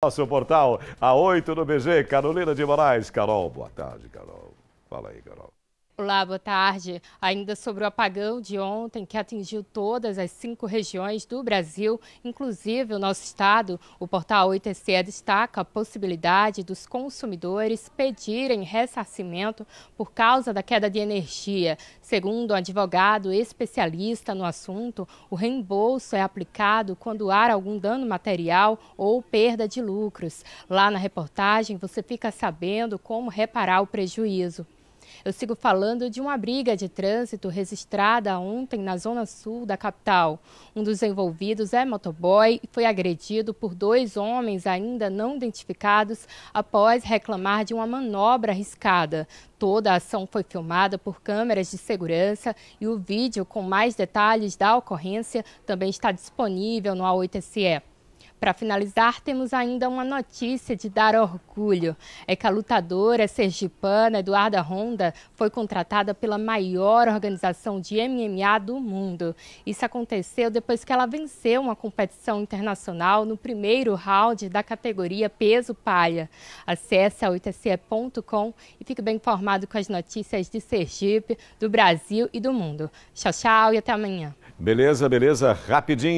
Nosso portal A8 no BG, Carolina de Moraes. Carol, boa tarde, Carol. Fala aí, Carol. Olá, boa tarde. Ainda sobre o apagão de ontem, que atingiu todas as cinco regiões do Brasil, inclusive o nosso estado, o portal 8 destaca a possibilidade dos consumidores pedirem ressarcimento por causa da queda de energia. Segundo um advogado especialista no assunto, o reembolso é aplicado quando há algum dano material ou perda de lucros. Lá na reportagem, você fica sabendo como reparar o prejuízo. Eu sigo falando de uma briga de trânsito registrada ontem na zona sul da capital. Um dos envolvidos é motoboy e foi agredido por dois homens ainda não identificados após reclamar de uma manobra arriscada. Toda a ação foi filmada por câmeras de segurança e o vídeo com mais detalhes da ocorrência também está disponível no A8SE. Para finalizar, temos ainda uma notícia de dar orgulho. É que a lutadora sergipana Eduarda Ronda foi contratada pela maior organização de MMA do mundo. Isso aconteceu depois que ela venceu uma competição internacional no primeiro round da categoria peso palha. Acesse a uitce.com e fique bem informado com as notícias de Sergipe, do Brasil e do mundo. Tchau, tchau e até amanhã. Beleza, beleza. Rapidinho.